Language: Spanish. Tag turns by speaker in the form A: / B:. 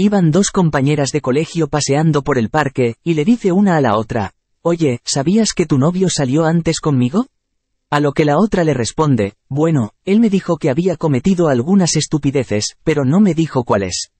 A: Iban dos compañeras de colegio paseando por el parque, y le dice una a la otra, Oye, ¿sabías que tu novio salió antes conmigo? A lo que la otra le responde, Bueno, él me dijo que había cometido algunas estupideces, pero no me dijo cuáles.